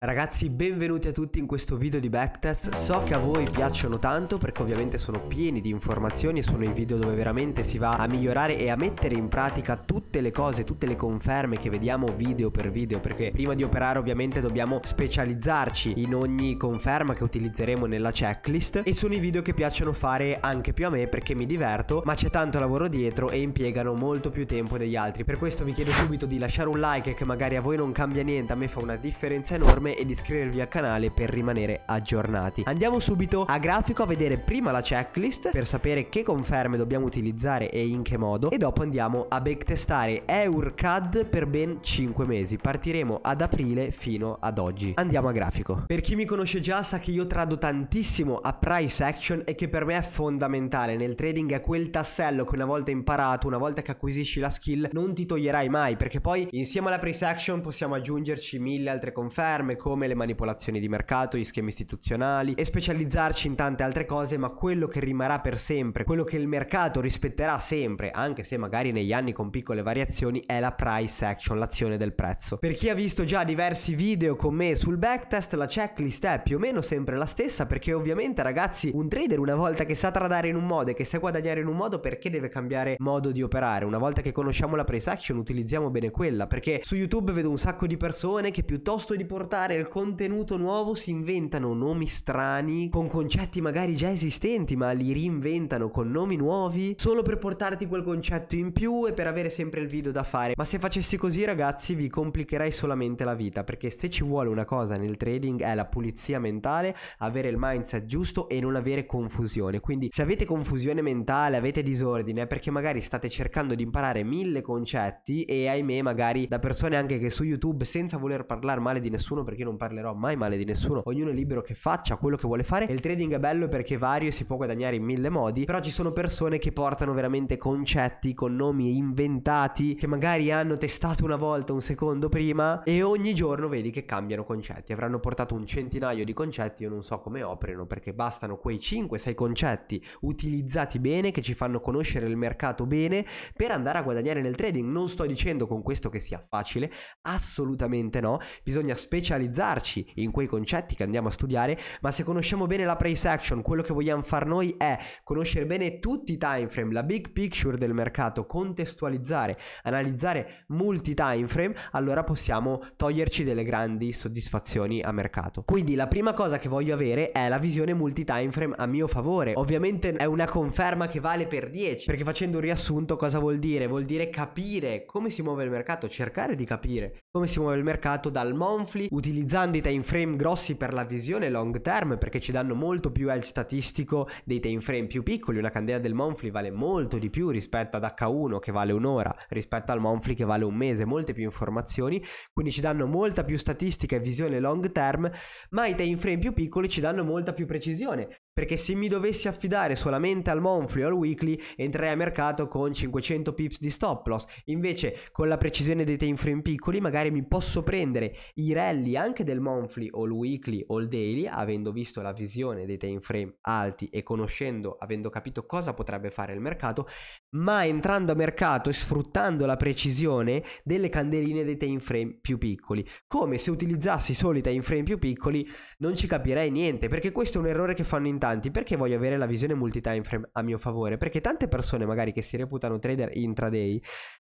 Ragazzi benvenuti a tutti in questo video di backtest, so che a voi piacciono tanto perché ovviamente sono pieni di informazioni sono i video dove veramente si va a migliorare e a mettere in pratica tutte le cose, tutte le conferme che vediamo video per video perché prima di operare ovviamente dobbiamo specializzarci in ogni conferma che utilizzeremo nella checklist e sono i video che piacciono fare anche più a me perché mi diverto ma c'è tanto lavoro dietro e impiegano molto più tempo degli altri per questo vi chiedo subito di lasciare un like che magari a voi non cambia niente, a me fa una differenza enorme nome ed iscrivervi al canale per rimanere aggiornati. Andiamo subito a grafico a vedere prima la checklist per sapere che conferme dobbiamo utilizzare e in che modo e dopo andiamo a backtestare EurCAD per ben 5 mesi. Partiremo ad aprile fino ad oggi. Andiamo a grafico. Per chi mi conosce già sa che io trado tantissimo a price action e che per me è fondamentale. Nel trading è quel tassello che una volta imparato, una volta che acquisisci la skill non ti toglierai mai perché poi insieme alla price action possiamo aggiungerci mille altre conferme come le manipolazioni di mercato, gli schemi istituzionali e specializzarci in tante altre cose, ma quello che rimarrà per sempre, quello che il mercato rispetterà sempre, anche se magari negli anni con piccole variazioni, è la price action, l'azione del prezzo. Per chi ha visto già diversi video con me sul backtest, la checklist è più o meno sempre la stessa perché ovviamente ragazzi un trader una volta che sa tradare in un modo e che sa guadagnare in un modo perché deve cambiare modo di operare? Una volta che conosciamo la price action utilizziamo bene quella perché su YouTube vedo un sacco di persone che piuttosto di portare dare al contenuto nuovo si inventano nomi strani, con concetti magari già esistenti, ma li reinventano con nomi nuovi, solo per portarti quel concetto in più e per avere sempre il video da fare. Ma se facessi così ragazzi vi complicherei solamente la vita, perché se ci vuole una cosa nel trading è la pulizia mentale, avere il mindset giusto e non avere confusione. Quindi se avete confusione mentale, avete disordine, perché magari state cercando di imparare mille concetti e ahimè magari da persone anche che su YouTube senza voler parlare male di nessuno perché perché io non parlerò mai male di nessuno, ognuno è libero che faccia quello che vuole fare e il trading è bello perché vario e si può guadagnare in mille modi, però ci sono persone che portano veramente concetti con nomi inventati che magari hanno testato una volta, un secondo prima e ogni giorno vedi che cambiano concetti, avranno portato un centinaio di concetti, io non so come operino perché bastano quei 5-6 concetti utilizzati bene che ci fanno conoscere il mercato bene per andare a guadagnare nel trading. Non sto dicendo con questo che sia facile, assolutamente no, bisogna specializzare focalizzarci in quei concetti che andiamo a studiare, ma se conosciamo bene la price action, quello che vogliamo far noi è conoscere bene tutti i time frame, la big picture del mercato, contestualizzare, analizzare multi time frame, allora possiamo toglierci delle grandi soddisfazioni a mercato. Quindi la prima cosa che voglio avere è la visione multi time frame a mio favore. Ovviamente è una conferma che vale per 10, perché facendo un riassunto cosa vuol dire? Vuol dire capire come si muove il mercato, cercare di capire come si muove il mercato dal monthly utilizzando utilizzando i time frame grossi per la visione long term perché ci danno molto più edge statistico dei time frame più piccoli. Una candela del Monfli vale molto di più rispetto ad H1 che vale un'ora, rispetto al Monfli che vale un mese, molte più informazioni, quindi ci danno molta più statistica e visione long term, ma i time frame più piccoli ci danno molta più precisione perché se mi dovessi affidare solamente al monthly o al weekly entrerei a mercato con 500 pips di stop loss invece con la precisione dei time frame piccoli magari mi posso prendere i rally anche del monthly o il weekly o il daily avendo visto la visione dei time frame alti e conoscendo avendo capito cosa potrebbe fare il mercato ma entrando a mercato e sfruttando la precisione delle candeline dei time frame più piccoli come se utilizzassi solo i time frame più piccoli non ci capirei niente perché questo è un errore che fanno in tanti importanti perché voglio avere la visione multi time frame a mio favore perché tante persone magari che si reputano trader intraday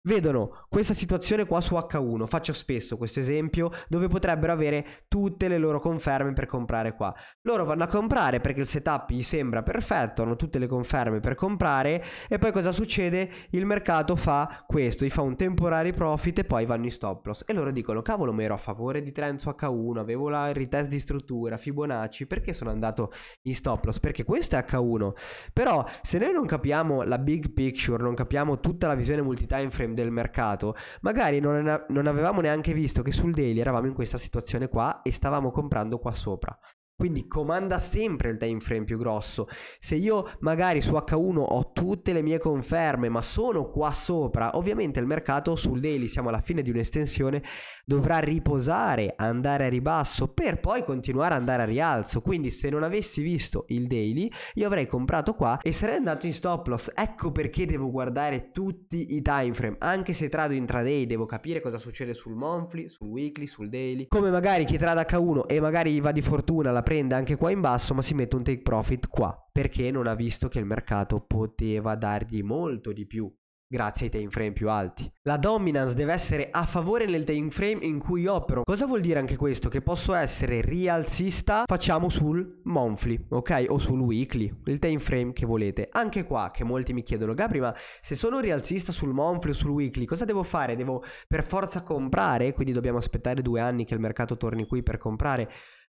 vedono questa situazione qua su H1, faccio spesso questo esempio, dove potrebbero avere tutte le loro conferme per comprare qua. Loro vanno a comprare perché il setup gli sembra perfetto, hanno tutte le conferme per comprare e poi cosa succede? Il mercato fa questo, gli fa un temporary profit e poi vanno in stop loss e loro dicono cavolo ma ero a favore di trend su H1, avevo la, il retest di struttura, Fibonacci, perché sono andato in stop loss? Perché questo è H1. Però se noi non capiamo la big picture, non capiamo tutta la visione multi time frame del mercato, magari non, non avevamo neanche visto che sul daily eravamo in questa situazione qua e stavamo comprando qua sopra. Quindi comanda sempre il time frame più grosso. Se io magari su H1 ho tutte le mie conferme, ma sono qua sopra, ovviamente il mercato sul daily, siamo alla fine di un'estensione, dovrà riposare, andare a ribasso per poi continuare ad andare a rialzo. Quindi se non avessi visto il daily, io avrei comprato qua e sarei andato in stop loss. Ecco perché devo guardare tutti i time frame, anche se trado intraday, devo capire cosa succede sul monthly, sul weekly, sul daily. Come magari chi trada H1 e magari va di fortuna la prende anche qua in basso ma si mette un take profit qua perché non ha visto che il mercato poteva dargli molto di più grazie ai time frame più alti. La dominance deve essere a favore nel time frame in cui opero. Cosa vuol dire anche questo? Che posso essere rialzista, facciamo sul monthly, ok? O sul weekly, il time frame che volete. Anche qua, che molti mi chiedono, Gabri, ma se sono rialzista sul monthly o sul weekly, cosa devo fare? Devo per forza comprare? Quindi dobbiamo aspettare due anni che il mercato torni qui per comprare?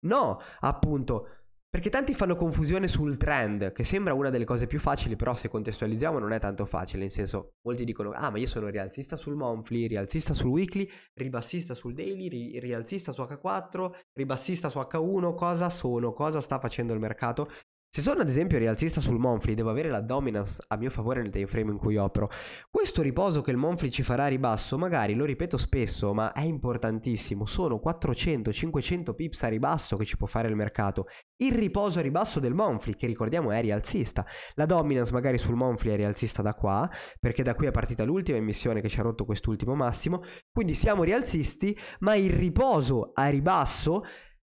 No, appunto, perché tanti fanno confusione sul trend, che sembra una delle cose più facili, però se contestualizziamo non è tanto facile, nel senso, molti dicono, ah ma io sono rialzista sul monthly, rialzista sul weekly, ribassista sul daily, ri- rialzista su H4, ribassista su H1, cosa sono, cosa sta facendo il mercato? Se sono ad esempio rialzista sul Monfli, devo avere la dominance a mio favore nel time frame in cui opero. Questo riposo che il Monfli ci farà a ribasso, magari lo ripeto spesso, ma è importantissimo. Sono 400-500 pips a ribasso che ci può fare il mercato. Il riposo a ribasso del Monfli, che ricordiamo è rialzista. La dominance magari sul Monfli è rialzista da qua, perché da qui è partita l'ultima emissione che ci ha rotto quest'ultimo massimo. Quindi siamo rialzisti, ma il riposo a ribasso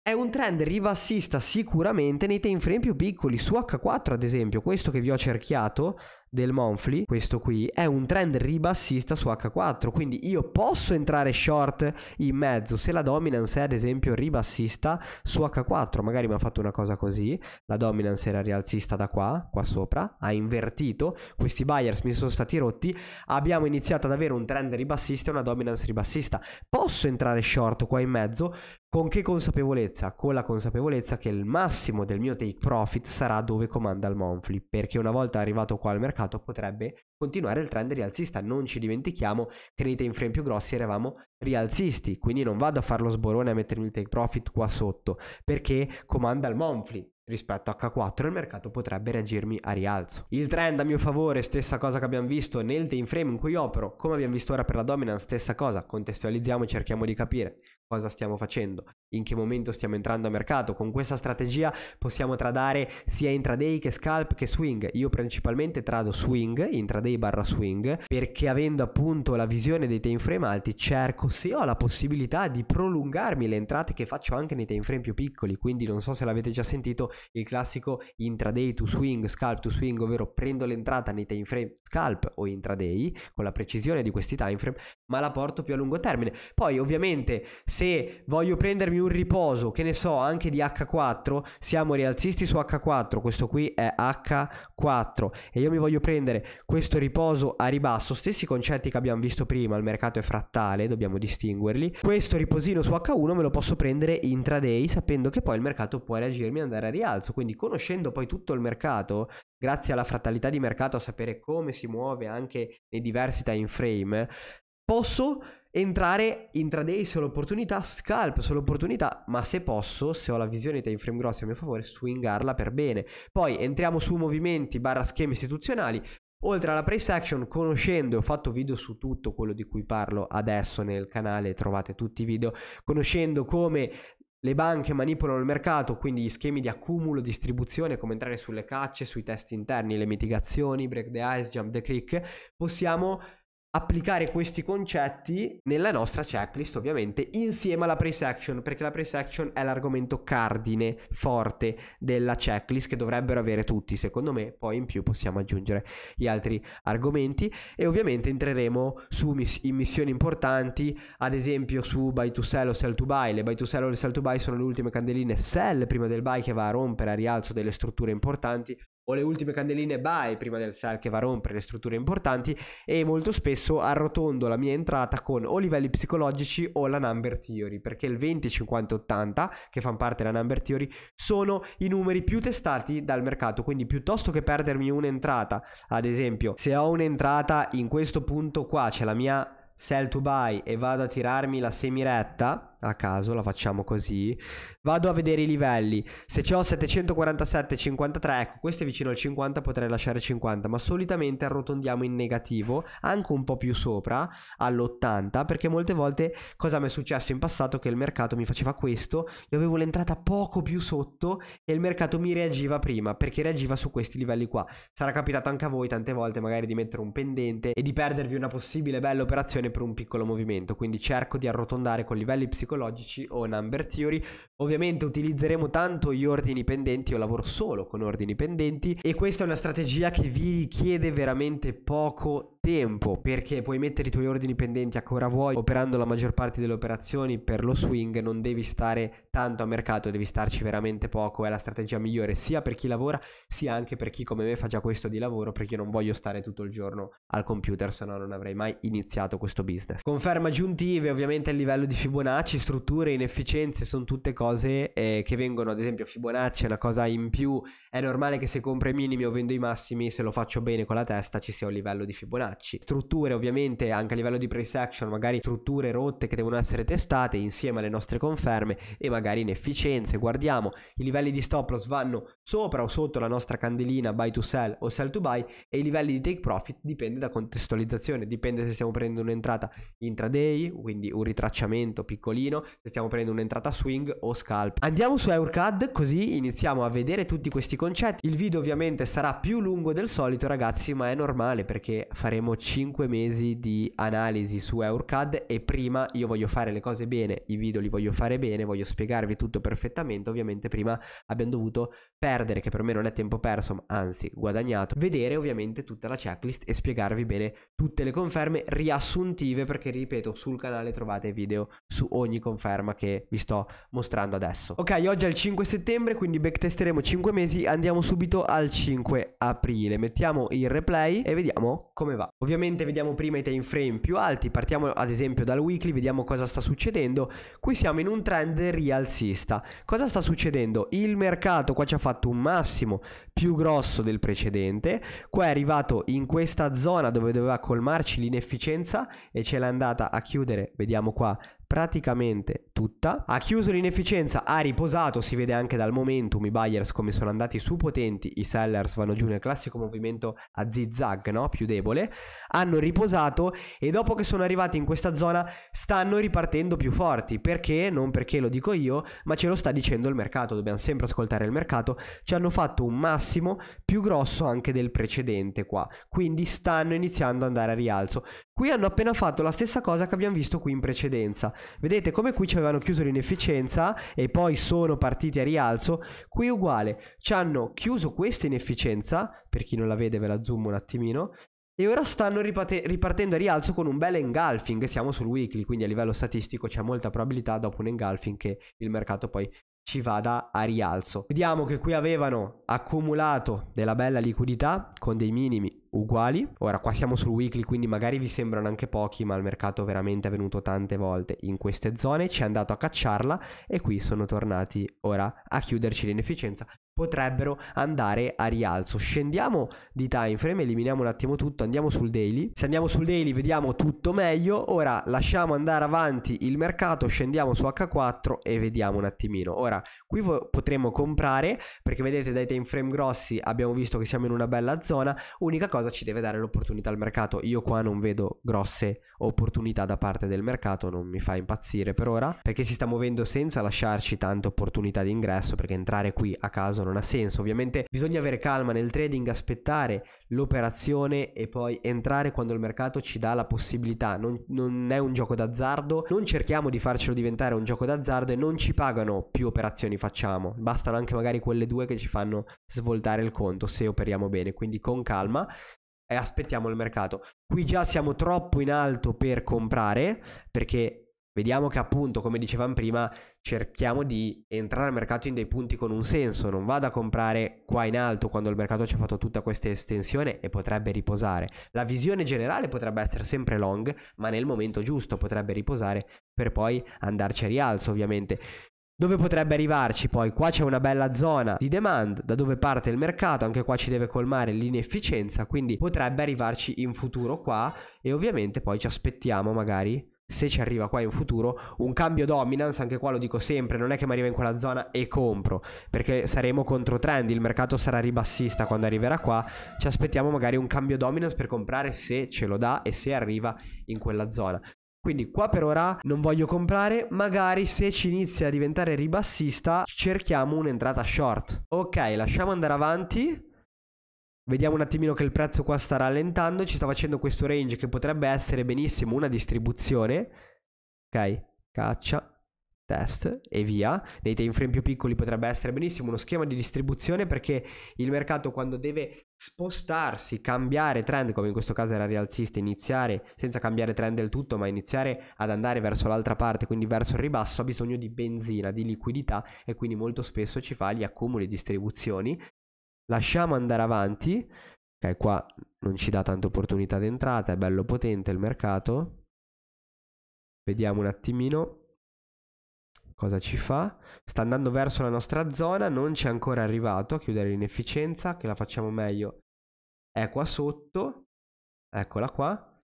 è un trend ribassista sicuramente nei time frame più piccoli, su H4 ad esempio, questo che vi ho cerchiato del Monfly, questo qui, è un trend ribassista su H4, quindi io posso entrare short in mezzo se la dominance è ad esempio ribassista su H4, magari mi ha fatto una cosa così, la dominance era rialzista da qua, qua sopra, ha invertito, questi buyers mi sono stati rotti, abbiamo iniziato ad avere un trend ribassista e una dominance ribassista, posso entrare short qua in mezzo, con che consapevolezza? Con la consapevolezza che il massimo del mio take profit sarà dove comanda il Monfly, perché una volta arrivato qua al mercato, mercato potrebbe continuare il trend rialzista. Non ci dimentichiamo che nei time frame più grossi eravamo rialzisti, quindi non vado a fare lo sborone a mettermi il take profit qua sotto, perché comanda il monthly, rispetto a H4 il mercato potrebbe reagirmi a rialzo. Il trend a mio favore, stessa cosa che abbiamo visto nel time frame in cui opero, come abbiamo visto ora per la dominance, stessa cosa, contestualizziamo e cerchiamo di capire cosa stiamo facendo, in che momento stiamo entrando a mercato. Con questa strategia possiamo tradare sia intraday che scalp che swing. Io principalmente trado swing, intraday barra swing, perché avendo appunto la visione dei time frame alti cerco se ho la possibilità di prolungarmi le entrate che faccio anche nei time frame più piccoli. Quindi non so se l'avete già sentito il classico intraday to swing, scalp to swing, ovvero prendo l'entrata nei time frame scalp o intraday con la precisione di questi time frame, ma la porto più a lungo termine. Poi ovviamente se se voglio prendermi un riposo, che ne so, anche di H4, siamo rialzisti su H4, questo qui è H4 e io mi voglio prendere questo riposo a ribasso, stessi concetti che abbiamo visto prima, il mercato è frattale, dobbiamo distinguerli. Questo riposino su H1 me lo posso prendere intraday sapendo che poi il mercato può reagirmi e andare a rialzo, quindi conoscendo poi tutto il mercato grazie alla frattalità di mercato a sapere come si muove anche nei diversi time frame, posso entrare intraday se ho l'opportunità, scalp se ho l'opportunità, ma se posso, se ho la visione time frame grossa a mio favore, swingarla per bene. Poi entriamo su movimenti barra schemi istituzionali. Oltre alla price action, conoscendo, ho fatto video su tutto quello di cui parlo adesso nel canale, trovate tutti i video, conoscendo come le banche manipolano il mercato, quindi gli schemi di accumulo, distribuzione, come entrare sulle cacce, sui test interni, le mitigazioni, break the ice, jump the click, possiamo applicare questi concetti nella nostra checklist ovviamente insieme alla price action perché la price action è l'argomento cardine forte della checklist che dovrebbero avere tutti secondo me poi in più possiamo aggiungere gli altri argomenti e ovviamente entreremo su miss- missioni importanti ad esempio su buy to sell o sell to buy le buy to sell o le sell to buy sono le ultime candeline sell prima del buy che va a rompere a rialzo delle strutture importanti o le ultime candeline buy prima del sell che va a rompere le strutture importanti e molto spesso arrotondo la mia entrata con o livelli psicologici o la number theory perché il 20, 50, 80 che fanno parte della number theory sono i numeri più testati dal mercato quindi piuttosto che perdermi un'entrata ad esempio se ho un'entrata in questo punto qua c'è la mia sell to buy e vado a tirarmi la semiretta a caso, la facciamo così. Vado a vedere i livelli. Se ho 747, 53, ecco, questo è vicino al 50, potrei lasciare 50, ma solitamente arrotondiamo in negativo, anche un po' più sopra, all'80, perché molte volte cosa mi è successo in passato? Che il mercato mi faceva questo, io avevo l'entrata poco più sotto e il mercato mi reagiva prima, perché reagiva su questi livelli qua. Sarà capitato anche a voi tante volte magari di mettere un pendente e di perdervi una possibile bella operazione per un piccolo movimento, quindi cerco di arrotondare con livelli psicologici psicologici o number theory. Ovviamente utilizzeremo tanto gli ordini pendenti, io lavoro solo con ordini pendenti e questa è una strategia che vi richiede veramente poco tempo perché puoi mettere i tuoi ordini pendenti a che vuoi operando la maggior parte delle operazioni per lo swing non devi stare tanto a mercato devi starci veramente poco è la strategia migliore sia per chi lavora sia anche per chi come me fa già questo di lavoro perché io non voglio stare tutto il giorno al computer se no non avrei mai iniziato questo business conferma aggiuntive ovviamente a livello di Fibonacci strutture inefficienze sono tutte cose eh, che vengono ad esempio Fibonacci è una cosa in più è normale che se compro i minimi o vendo i massimi se lo faccio bene con la testa ci sia un livello di Fibonacci minacci. Strutture ovviamente anche a livello di price action, magari strutture rotte che devono essere testate insieme alle nostre conferme e magari inefficienze. Guardiamo, i livelli di stop loss vanno sopra o sotto la nostra candelina buy to sell o sell to buy e i livelli di take profit dipende da contestualizzazione, dipende se stiamo prendendo un'entrata intraday, quindi un ritracciamento piccolino, se stiamo prendendo un'entrata swing o scalp. Andiamo su EurCAD così iniziamo a vedere tutti questi concetti. Il video ovviamente sarà più lungo del solito ragazzi ma è normale perché faremo faremo 5 mesi di analisi su Eurocad e prima io voglio fare le cose bene, i video li voglio fare bene, voglio spiegarvi tutto perfettamente, ovviamente prima abbiamo dovuto perdere, che per me non è tempo perso, ma anzi guadagnato, vedere ovviamente tutta la checklist e spiegarvi bene tutte le conferme riassuntive perché ripeto sul canale trovate video su ogni conferma che vi sto mostrando adesso. Ok, oggi è il 5 settembre, quindi backtesteremo 5 mesi, andiamo subito al 5 aprile, mettiamo il replay e vediamo come va. Ovviamente vediamo prima i time frame più alti, partiamo ad esempio dal weekly, vediamo cosa sta succedendo. Qui siamo in un trend rialzista. Cosa sta succedendo? Il mercato qua ci ha fatto un massimo più grosso del precedente, qua è arrivato in questa zona dove doveva colmarci l'inefficienza e ce l'è andata a chiudere, vediamo qua, praticamente tutta. Ha chiuso l'inefficienza, ha riposato, si vede anche dal momentum i buyers come sono andati su potenti, i sellers vanno giù nel classico movimento a zigzag, no? più debole, hanno riposato e dopo che sono arrivati in questa zona stanno ripartendo più forti, perché non perché lo dico io, ma ce lo sta dicendo il mercato, dobbiamo sempre ascoltare il mercato, ci hanno fatto un massimo più grosso anche del precedente qua, quindi stanno iniziando ad andare a rialzo. Qui hanno appena fatto la stessa cosa che abbiamo visto qui in precedenza. Vedete come qui ci avevano chiuso l'inefficienza e poi sono partiti a rialzo. Qui uguale, ci hanno chiuso questa inefficienza, per chi non la vede ve la zoom un attimino, e ora stanno ripartendo a rialzo con un bel engulfing, siamo sul weekly, quindi a livello statistico c'è molta probabilità dopo un engulfing che il mercato poi ci vada a rialzo. Vediamo che qui avevano accumulato della bella liquidità con dei minimi uguali. Ora qua siamo sul weekly, quindi magari vi sembrano anche pochi, ma il mercato veramente è venuto tante volte in queste zone, ci è andato a cacciarla e qui sono tornati ora a chiuderci l'inefficienza. Potrebbero andare a rialzo. Scendiamo di time frame, eliminiamo un attimo tutto, andiamo sul daily. Se andiamo sul daily vediamo tutto meglio. Ora lasciamo andare avanti il mercato, scendiamo su H4 e vediamo un attimino. Ora qui vo- potremmo comprare perché vedete dai time frame grossi abbiamo visto che siamo in una bella zona. Unica cosa cosa ci deve dare l'opportunità al mercato. Io qua non vedo grosse opportunità da parte del mercato, non mi fa impazzire per ora, perché si sta muovendo senza lasciarci tante opportunità di ingresso, perché entrare qui a caso non ha senso. Ovviamente bisogna avere calma nel trading, aspettare l'operazione e poi entrare quando il mercato ci dà la possibilità. Non, non è un gioco d'azzardo, non cerchiamo di farcelo diventare un gioco d'azzardo e non ci pagano più operazioni facciamo, bastano anche magari quelle due che ci fanno svoltare il conto se operiamo bene, quindi con calma e aspettiamo il mercato. Qui già siamo troppo in alto per comprare perché vediamo che appunto, come dicevamo prima, cerchiamo di entrare al mercato in dei punti con un senso, non vado a comprare qua in alto quando il mercato ci ha fatto tutta questa estensione e potrebbe riposare. La visione generale potrebbe essere sempre long, ma nel momento giusto potrebbe riposare per poi andarci a rialzo, ovviamente. Dove potrebbe arrivarci poi? Qua c'è una bella zona di demand, da dove parte il mercato, anche qua ci deve colmare l'inefficienza, quindi potrebbe arrivarci in futuro qua e ovviamente poi ci aspettiamo magari se ci arriva qua in futuro un cambio dominance, anche qua lo dico sempre, non è che mi arriva in quella zona e compro, perché saremo contro trend, il mercato sarà ribassista quando arriverà qua, ci aspettiamo magari un cambio dominance per comprare se ce lo dà e se arriva in quella zona. Quindi qua per ora non voglio comprare, magari se ci inizia a diventare ribassista cerchiamo un'entrata short. Ok, lasciamo andare avanti. Vediamo un attimino che il prezzo qua sta rallentando, ci sta facendo questo range che potrebbe essere benissimo una distribuzione. Ok, caccia test e via. Nei time frame più piccoli potrebbe essere benissimo uno schema di distribuzione perché il mercato quando deve spostarsi, cambiare trend, come in questo caso era rialzista, iniziare senza cambiare trend del tutto, ma iniziare ad andare verso l'altra parte, quindi verso il ribasso, ha bisogno di benzina, di liquidità e quindi molto spesso ci fa gli accumuli distribuzioni. Lasciamo andare avanti, ok qua non ci dà tante opportunità d'entrata, è bello potente il mercato. Vediamo un attimino cosa ci fa. Sta andando verso la nostra zona, non ci è ancora arrivato a chiudere l'inefficienza, che la facciamo meglio. È qua sotto, eccola qua.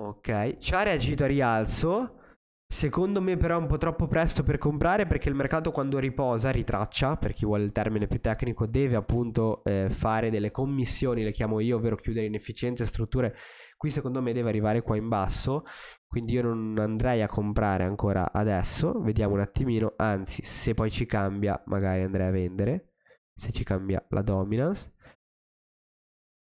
Ok, ci ha reagito a rialzo, Secondo me però è un po' troppo presto per comprare perché il mercato quando riposa, ritraccia, per chi vuole il termine più tecnico, deve appunto eh, fare delle commissioni, le chiamo io, ovvero chiudere inefficienze, strutture. Qui secondo me deve arrivare qua in basso, quindi io non andrei a comprare ancora adesso, vediamo un attimino, anzi se poi ci cambia magari andrei a vendere, se ci cambia la dominance.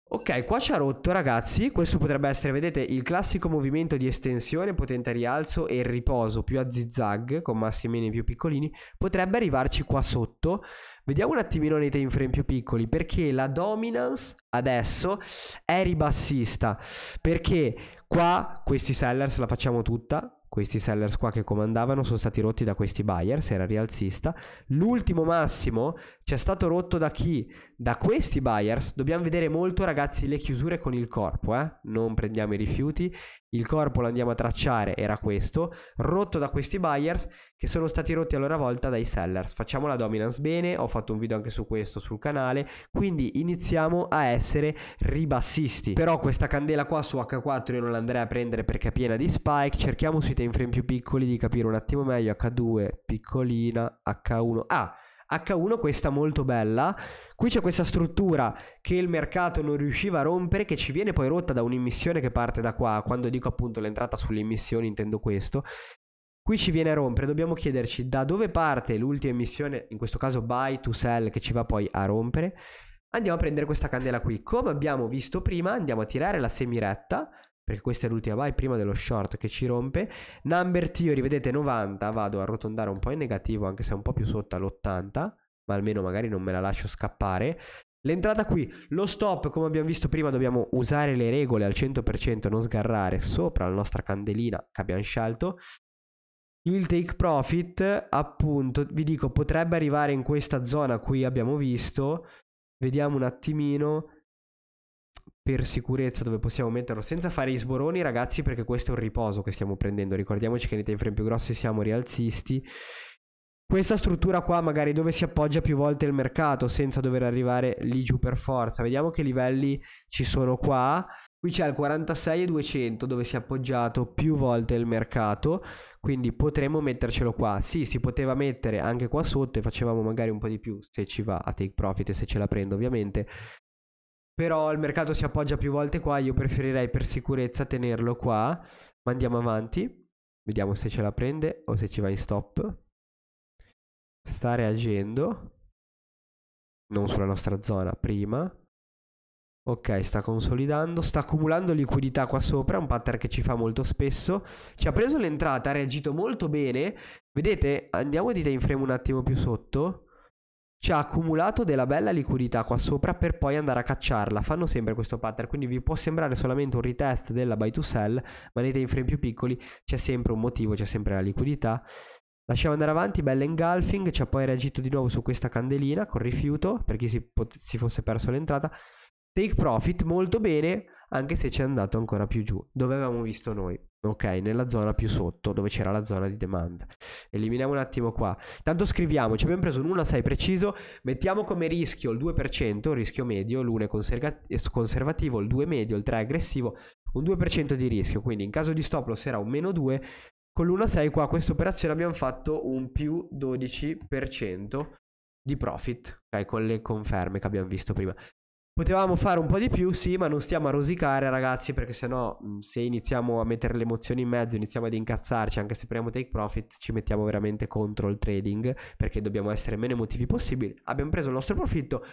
Ok, qua ci ha rotto ragazzi, questo potrebbe essere, vedete, il classico movimento di estensione, potente rialzo e riposo più a zigzag, con massi e mini più piccolini, potrebbe arrivarci qua sotto. Vediamo un attimino nei time frame più piccoli, perché la dominance adesso è ribassista, perché qua questi sellers la facciamo tutta, questi sellers qua che comandavano sono stati rotti da questi buyers, era rialzista. L'ultimo massimo c'è stato rotto da chi? Da questi buyers. Dobbiamo vedere molto, ragazzi, le chiusure con il corpo. Eh? Non prendiamo i rifiuti. Il corpo lo andiamo a tracciare, era questo. Rotto da questi buyers che sono stati rotti a loro volta dai sellers. Facciamo la dominance bene. Ho fatto un video anche su questo sul canale. Quindi iniziamo a essere ribassisti. Però questa candela qua su H4 io non l'andrei a prendere perché è piena di spike. Cerchiamo sui time frame più piccoli di capire un attimo meglio. H2 piccolina, H1. Ah! H1 questa molto bella. Qui c'è questa struttura che il mercato non riusciva a rompere, che ci viene poi rotta da un'immissione che parte da qua. Quando dico appunto l'entrata sulle immissioni intendo questo. Qui ci viene a rompere, dobbiamo chiederci da dove parte l'ultima emissione, in questo caso buy to sell, che ci va poi a rompere. Andiamo a prendere questa candela qui. Come abbiamo visto prima, andiamo a tirare la semiretta, perché questa è l'ultima buy prima dello short che ci rompe. Number theory, vedete 90, vado a arrotondare un po' in negativo, anche se è un po' più sotto all'80, ma almeno magari non me la lascio scappare. L'entrata qui, lo stop, come abbiamo visto prima, dobbiamo usare le regole al 100%, non sgarrare sopra la nostra candelina che abbiamo scelto. Il take profit, appunto, vi dico, potrebbe arrivare in questa zona qui, abbiamo visto. Vediamo un attimino per sicurezza dove possiamo metterlo senza fare i sboroni ragazzi perché questo è un riposo che stiamo prendendo ricordiamoci che nei time frame più grossi siamo rialzisti questa struttura qua magari dove si appoggia più volte il mercato senza dover arrivare lì giù per forza vediamo che livelli ci sono qua qui c'è il 46,200 dove si è appoggiato più volte il mercato quindi potremmo mettercelo qua sì si poteva mettere anche qua sotto e facevamo magari un po' di più se ci va a take profit e se ce la prendo ovviamente però il mercato si appoggia più volte qua, io preferirei per sicurezza tenerlo qua. Ma andiamo avanti. Vediamo se ce la prende o se ci va in stop. Sta reagendo. Non sulla nostra zona, prima. Ok, sta consolidando, sta accumulando liquidità qua sopra, un pattern che ci fa molto spesso. Ci ha preso l'entrata, ha reagito molto bene. Vedete, andiamo di time frame un attimo più sotto ci ha accumulato della bella liquidità qua sopra per poi andare a cacciarla. Fanno sempre questo pattern, quindi vi può sembrare solamente un retest della buy to sell, ma nei time frame più piccoli c'è sempre un motivo, c'è sempre la liquidità. Lasciamo andare avanti, bella engulfing, ci ha poi reagito di nuovo su questa candelina con rifiuto, per chi si, pot- si fosse perso l'entrata. Take profit molto bene, anche se ci è andato ancora più giù, dove avevamo visto noi. Ok, nella zona più sotto dove c'era la zona di demand. Eliminiamo un attimo qua. Tanto scriviamo, ci abbiamo preso un 1,6 preciso, mettiamo come rischio il 2%, rischio medio, l'1 è conservativo, il 2 medio, il 3 è aggressivo, un 2% di rischio. Quindi in caso di stop loss era un meno 2, con l'1,6 qua questa operazione abbiamo fatto un più 12% di profit, ok, con le conferme che abbiamo visto prima. Potevamo fare un po' di più, sì, ma non stiamo a rosicare, ragazzi, perché sennò se iniziamo a mettere le emozioni in mezzo, iniziamo ad incazzarci, anche se prendiamo take profit, ci mettiamo veramente contro il trading, perché dobbiamo essere meno emotivi possibile. Abbiamo preso il nostro profitto,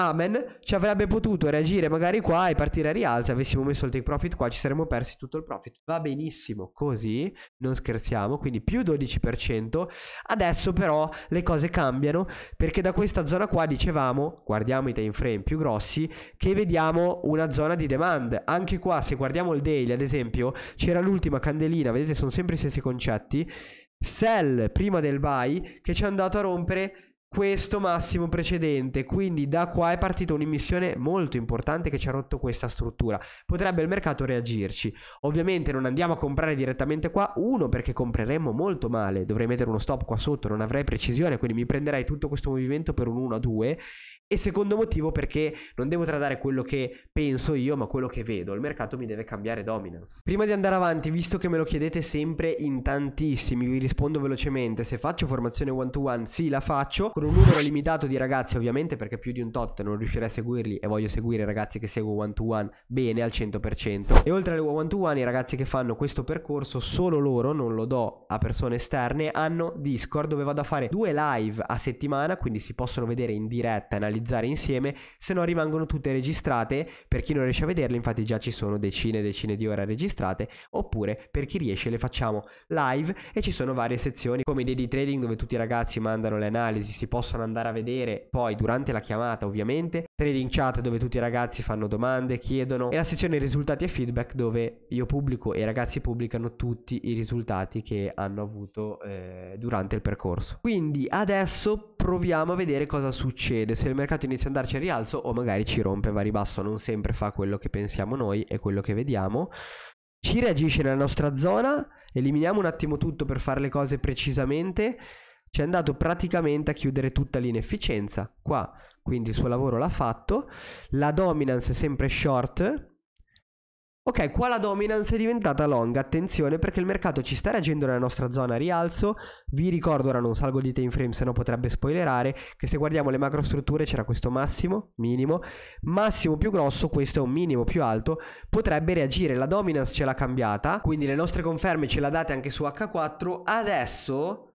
Amen ci avrebbe potuto reagire magari qua e partire a rialzo, avessimo messo il take profit qua, ci saremmo persi tutto il profit. Va benissimo così, non scherziamo, quindi più 12%. Adesso però le cose cambiano perché da questa zona qua dicevamo, guardiamo i time frame più grossi, che vediamo una zona di demand. Anche qua se guardiamo il daily ad esempio, c'era l'ultima candelina, vedete sono sempre i stessi concetti, sell prima del buy che ci è andato a rompere questo massimo precedente. Quindi da qua è partita un'immissione molto importante che ci ha rotto questa struttura. Potrebbe il mercato reagirci. Ovviamente non andiamo a comprare direttamente qua, uno perché compreremmo molto male, dovrei mettere uno stop qua sotto, non avrei precisione, quindi mi prenderei tutto questo movimento per un 1 a 2 e secondo motivo perché non devo tradare quello che penso io, ma quello che vedo. Il mercato mi deve cambiare dominance. Prima di andare avanti, visto che me lo chiedete sempre in tantissimi, vi rispondo velocemente. Se faccio formazione one to one, sì, la faccio con un numero limitato di ragazzi, ovviamente, perché più di un tot non riuscirei a seguirli e voglio seguire i ragazzi che seguo one to one bene al 100%. E oltre alle one to one, i ragazzi che fanno questo percorso, solo loro, non lo do a persone esterne, hanno Discord dove vado a fare due live a settimana, quindi si possono vedere in diretta, analizzare analizzare insieme, se no rimangono tutte registrate, per chi non riesce a vederle infatti già ci sono decine e decine di ore registrate, oppure per chi riesce le facciamo live e ci sono varie sezioni come i day trading dove tutti i ragazzi mandano le analisi, si possono andare a vedere poi durante la chiamata ovviamente, trading chat dove tutti i ragazzi fanno domande, chiedono e la sezione risultati e feedback dove io pubblico e i ragazzi pubblicano tutti i risultati che hanno avuto eh, durante il percorso. Quindi adesso proviamo a vedere cosa succede, se il mercato inizia ad andarci a rialzo o magari ci rompe, va a ribasso, non sempre fa quello che pensiamo noi e quello che vediamo. Ci reagisce nella nostra zona, eliminiamo un attimo tutto per fare le cose precisamente, ci è andato praticamente a chiudere tutta l'inefficienza qua, quindi il suo lavoro l'ha fatto, la dominance è sempre short, Ok, qua la dominance è diventata long, attenzione perché il mercato ci sta reagendo nella nostra zona rialzo, vi ricordo ora non salgo di time frame se no potrebbe spoilerare, che se guardiamo le macrostrutture c'era questo massimo, minimo, massimo più grosso, questo è un minimo più alto, potrebbe reagire, la dominance ce l'ha cambiata, quindi le nostre conferme ce la date anche su H4, adesso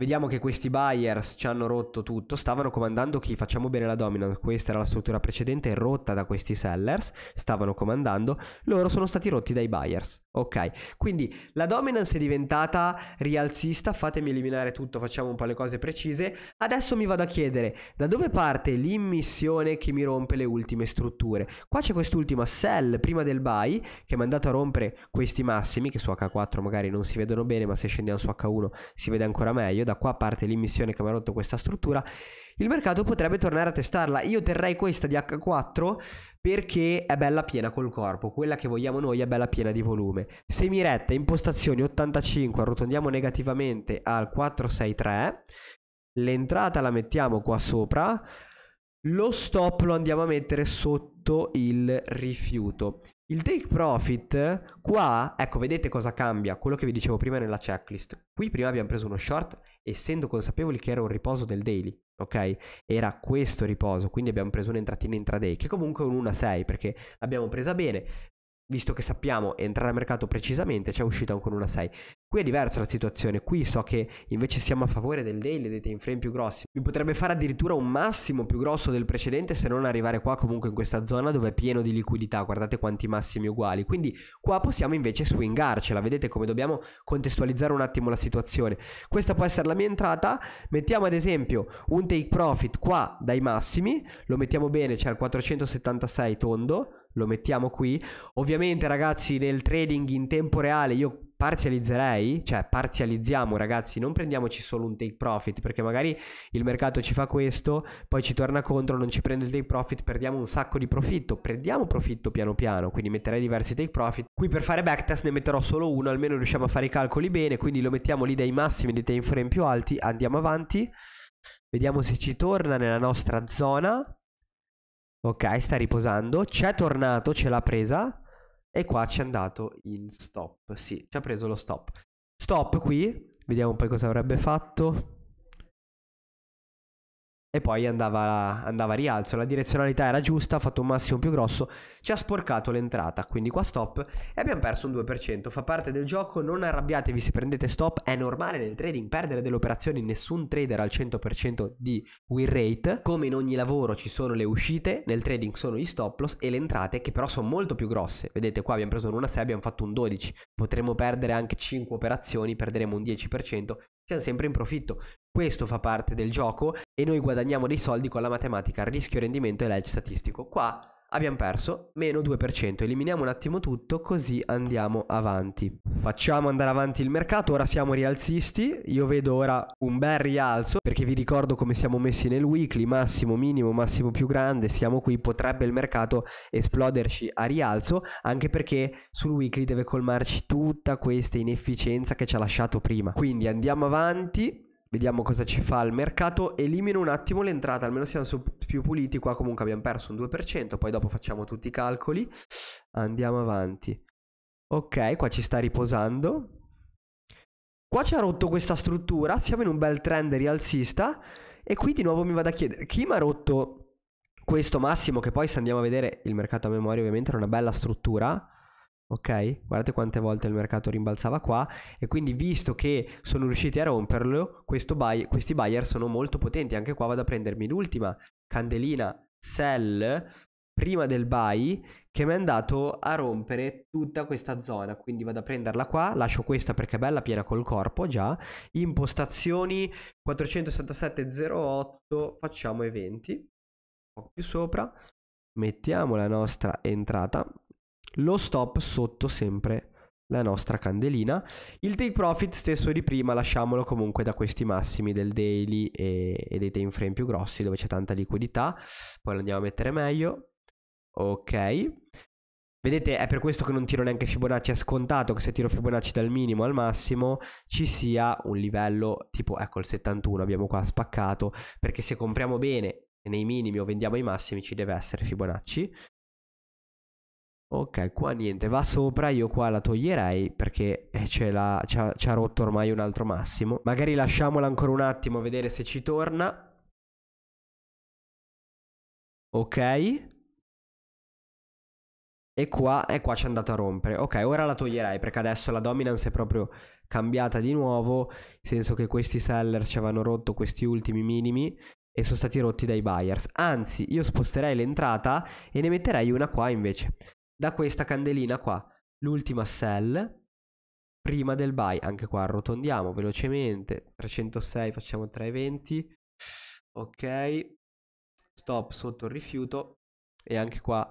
Vediamo che questi buyers ci hanno rotto tutto, stavano comandando chi facciamo bene la dominance, questa era la struttura precedente rotta da questi sellers, stavano comandando, loro sono stati rotti dai buyers. Ok, quindi la dominance è diventata rialzista, fatemi eliminare tutto, facciamo un po' le cose precise. Adesso mi vado a chiedere da dove parte l'immissione che mi rompe le ultime strutture. Qua c'è quest'ultima sell prima del buy che mi è andato a rompere questi massimi che su H4 magari non si vedono bene ma se scendiamo su H1 si vede ancora meglio. Da qua parte l'immissione che mi ha rotto questa struttura il mercato potrebbe tornare a testarla. Io terrei questa di H4 perché è bella piena col corpo, quella che vogliamo noi è bella piena di volume. Semiretta, impostazioni 85, arrotondiamo negativamente al 463. L'entrata la mettiamo qua sopra, lo stop lo andiamo a mettere sotto il rifiuto. Il take profit qua, ecco vedete cosa cambia, quello che vi dicevo prima nella checklist. Qui prima abbiamo preso uno short essendo consapevoli che era un riposo del daily, ok? Era questo riposo, quindi abbiamo preso un'entratina intraday che comunque è un 1-6 perché l'abbiamo presa bene, visto che sappiamo entrare a mercato precisamente, c'è uscita con una 6. Qui è diversa la situazione, qui so che invece siamo a favore del daily, dei time frame più grossi. Mi potrebbe fare addirittura un massimo più grosso del precedente se non arrivare qua comunque in questa zona dove è pieno di liquidità, guardate quanti massimi uguali. Quindi qua possiamo invece swingarcela, vedete come dobbiamo contestualizzare un attimo la situazione. Questa può essere la mia entrata, mettiamo ad esempio un take profit qua dai massimi, lo mettiamo bene, c'è cioè il 476 tondo, lo mettiamo qui. Ovviamente ragazzi nel trading in tempo reale io parzializzerei, cioè parzializziamo ragazzi, non prendiamoci solo un take profit perché magari il mercato ci fa questo, poi ci torna contro, non ci prende il take profit, perdiamo un sacco di profitto, prendiamo profitto piano piano, quindi metterei diversi take profit. Qui per fare backtest ne metterò solo uno, almeno riusciamo a fare i calcoli bene, quindi lo mettiamo lì dai massimi dei time frame più alti, andiamo avanti. Vediamo se ci torna nella nostra zona. Ok, sta riposando. C'è tornato, ce l'ha presa. E qua ci è andato in stop. Sì, ci ha preso lo stop. Stop qui. Vediamo poi cosa avrebbe fatto e poi andava, andava a rialzo. La direzionalità era giusta, ha fatto un massimo più grosso, ci ha sporcato l'entrata, quindi qua stop e abbiamo perso un 2%. Fa parte del gioco, non arrabbiatevi se prendete stop, è normale nel trading perdere delle operazioni, nessun trader al 100% di win rate. Come in ogni lavoro ci sono le uscite, nel trading sono gli stop loss e le entrate che però sono molto più grosse. Vedete qua abbiamo preso un 1,6, abbiamo fatto un 12, potremmo perdere anche 5 operazioni, perderemo un 10%, siamo sempre in profitto. Questo fa parte del gioco e noi guadagniamo dei soldi con la matematica, rischio rendimento e l'edge statistico. Qua Abbiamo perso, meno 2%. Eliminiamo un attimo tutto, così andiamo avanti. Facciamo andare avanti il mercato, ora siamo rialzisti. Io vedo ora un bel rialzo, perché vi ricordo come siamo messi nel weekly, massimo, minimo, massimo più grande. Siamo qui, potrebbe il mercato esploderci a rialzo, anche perché sul weekly deve colmarci tutta questa inefficienza che ci ha lasciato prima. Quindi andiamo avanti Vediamo cosa ci fa il mercato. Elimino un attimo l'entrata, almeno siamo più puliti. Qua comunque abbiamo perso un 2%, poi dopo facciamo tutti i calcoli. Andiamo avanti. Ok, qua ci sta riposando. Qua ci ha rotto questa struttura, siamo in un bel trend rialzista e qui di nuovo mi vado a chiedere chi mi ha rotto questo massimo che poi se andiamo a vedere il mercato a memoria ovviamente era una bella struttura Ok? Guardate quante volte il mercato rimbalzava qua e quindi visto che sono riusciti a romperlo, buy, questi buyer sono molto potenti. Anche qua vado a prendermi l'ultima candelina sell prima del buy che mi è andato a rompere tutta questa zona. Quindi vado a prenderla qua, lascio questa perché è bella piena col corpo già. Impostazioni 467.08, facciamo eventi. Un po' più sopra, mettiamo la nostra entrata lo stop sotto sempre la nostra candelina. Il take profit stesso di prima lasciamolo comunque da questi massimi del daily e, e dei time frame più grossi dove c'è tanta liquidità, poi lo andiamo a mettere meglio. Ok. Vedete, è per questo che non tiro neanche Fibonacci, è scontato che se tiro Fibonacci dal minimo al massimo ci sia un livello tipo, ecco il 71 abbiamo qua spaccato, perché se compriamo bene nei minimi o vendiamo ai massimi ci deve essere Fibonacci, Ok, qua niente, va sopra, io qua la toglierei perché eh, ci ha rotto ormai un altro massimo. Magari lasciamola ancora un attimo a vedere se ci torna. Ok. E qua, e qua ci è andato a rompere. Ok, ora la toglierei perché adesso la dominance è proprio cambiata di nuovo, nel senso che questi seller ci avevano rotto questi ultimi minimi e sono stati rotti dai buyers. Anzi, io sposterei l'entrata e ne metterei una qua invece da questa candelina qua, l'ultima cell prima del buy, anche qua arrotondiamo velocemente, 306 facciamo 320, ok, stop sotto il rifiuto e anche qua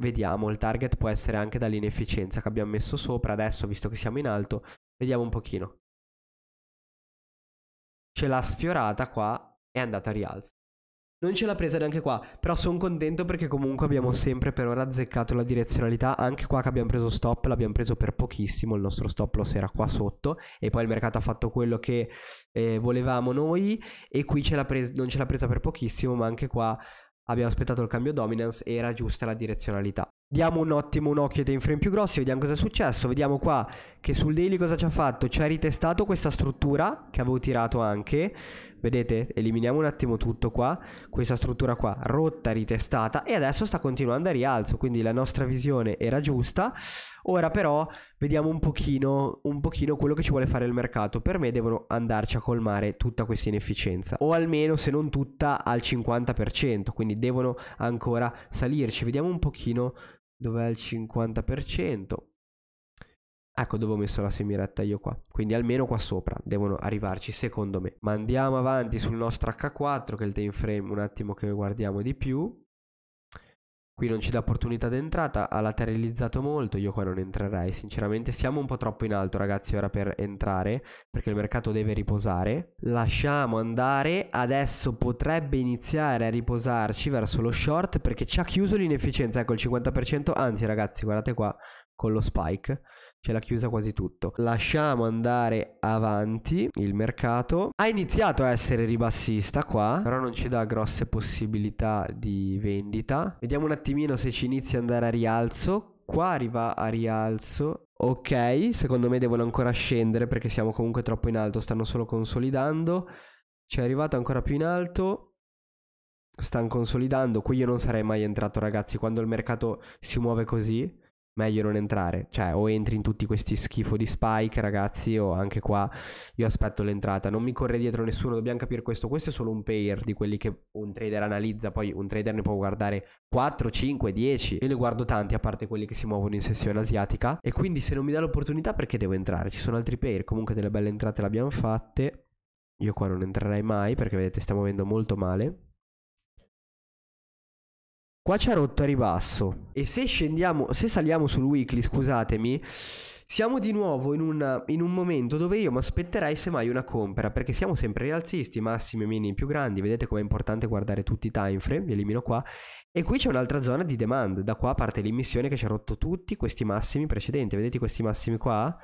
vediamo, il target può essere anche dall'inefficienza che abbiamo messo sopra, adesso visto che siamo in alto, vediamo un pochino. Ce l'ha sfiorata qua, è andata a rialzo. Non ce l'ha presa neanche qua, però sono contento perché comunque abbiamo sempre per ora azzeccato la direzionalità, anche qua che abbiamo preso stop, l'abbiamo preso per pochissimo, il nostro stop loss era qua sotto e poi il mercato ha fatto quello che eh, volevamo noi e qui ce pres- non ce l'ha presa per pochissimo, ma anche qua abbiamo aspettato il cambio dominance e era giusta la direzionalità. Diamo un ottimo un occhio ai time frame più grossi, vediamo cosa è successo, vediamo qua che sul daily cosa ci ha fatto, ci ha ritestato questa struttura che avevo tirato anche, vedete eliminiamo un attimo tutto qua questa struttura qua rotta ritestata e adesso sta continuando a rialzo quindi la nostra visione era giusta ora però vediamo un pochino un pochino quello che ci vuole fare il mercato per me devono andarci a colmare tutta questa inefficienza o almeno se non tutta al 50% quindi devono ancora salirci vediamo un pochino dov'è il 50% Ecco dove ho messo la semiretta io qua. Quindi almeno qua sopra devono arrivarci, secondo me. Ma andiamo avanti sul nostro H4, che è il time frame, un attimo che guardiamo di più. Qui non ci dà opportunità d'entrata, ha lateralizzato molto, io qua non entrerei, sinceramente siamo un po' troppo in alto ragazzi ora per entrare, perché il mercato deve riposare. Lasciamo andare, adesso potrebbe iniziare a riposarci verso lo short perché ci ha chiuso l'inefficienza, ecco il 50%, anzi ragazzi guardate qua con lo spike ce l'ha chiusa quasi tutto. Lasciamo andare avanti il mercato. Ha iniziato a essere ribassista qua, però non ci dà grosse possibilità di vendita. Vediamo un attimino se ci inizia ad andare a rialzo. Qua arriva a rialzo Ok, secondo me devono ancora scendere perché siamo comunque troppo in alto, stanno solo consolidando. Ci è arrivato ancora più in alto. Stanno consolidando. Qui io non sarei mai entrato, ragazzi, quando il mercato si muove così meglio non entrare. Cioè, o entri in tutti questi schifo di spike, ragazzi, o anche qua io aspetto l'entrata. Non mi corre dietro nessuno, dobbiamo capire questo. Questo è solo un pair di quelli che un trader analizza. Poi un trader ne può guardare 4, 5, 10. Io ne guardo tanti, a parte quelli che si muovono in sessione asiatica. E quindi se non mi dà l'opportunità, perché devo entrare? Ci sono altri pair. Comunque delle belle entrate l'abbiamo fatte. Io qua non entrerei mai perché vedete stiamo avendo molto male. Qua ci ha rotto a ribasso. E se scendiamo, se saliamo sul weekly, scusatemi, siamo di nuovo in, una, in un momento dove io mi aspetterei semmai una compra, perché siamo sempre rialzisti, massimi, e minimi, più grandi. Vedete com'è importante guardare tutti i time frame, vi elimino qua. E qui c'è un'altra zona di demand. Da qua parte l'immissione che ci ha rotto tutti questi massimi precedenti. Vedete questi massimi qua?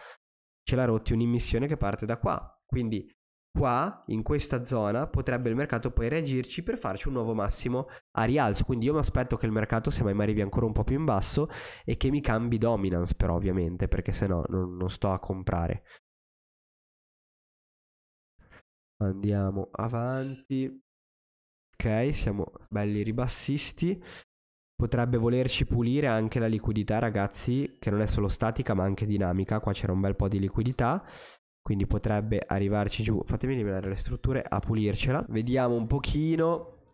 Ce l'ha rotti un'immissione che parte da qua. Quindi qua in questa zona potrebbe il mercato poi reagirci per farci un nuovo massimo a rialzo quindi io mi aspetto che il mercato se mai mi arrivi ancora un po' più in basso e che mi cambi dominance però ovviamente perché se no non, non sto a comprare andiamo avanti ok siamo belli ribassisti potrebbe volerci pulire anche la liquidità ragazzi che non è solo statica ma anche dinamica qua c'era un bel po' di liquidità quindi potrebbe arrivarci giù. Fatemi liberare le strutture a pulircela. Vediamo un pochino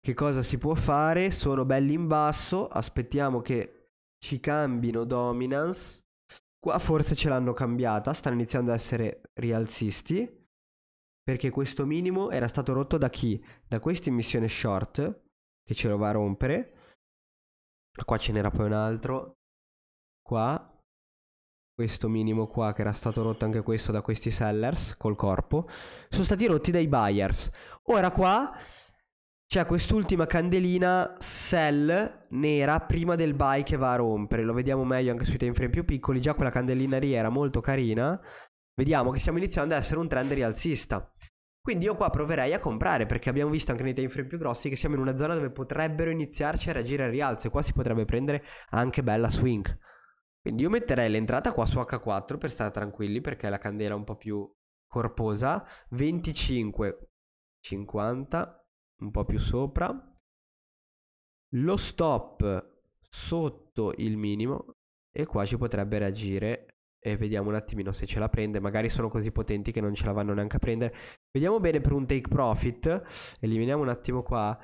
che cosa si può fare. Sono belli in basso, aspettiamo che ci cambino dominance. Qua forse ce l'hanno cambiata, stanno iniziando ad essere rialzisti. Perché questo minimo era stato rotto da chi? Da questa in missione short, che ce lo va a rompere. Qua ce n'era poi un altro. Qua, questo minimo qua che era stato rotto anche questo da questi sellers col corpo sono stati rotti dai buyers ora qua c'è quest'ultima candelina sell nera prima del buy che va a rompere lo vediamo meglio anche sui time frame più piccoli già quella candelina lì era molto carina vediamo che stiamo iniziando ad essere un trend rialzista quindi io qua proverei a comprare perché abbiamo visto anche nei time frame più grossi che siamo in una zona dove potrebbero iniziarci a reagire al rialzo e qua si potrebbe prendere anche bella swing quindi io metterei l'entrata qua su H4 per stare tranquilli perché la candela è un po' più corposa. 25, 50, un po' più sopra. Lo stop sotto il minimo e qua ci potrebbe reagire e vediamo un attimino se ce la prende. Magari sono così potenti che non ce la vanno neanche a prendere. Vediamo bene per un take profit. Eliminiamo un attimo qua.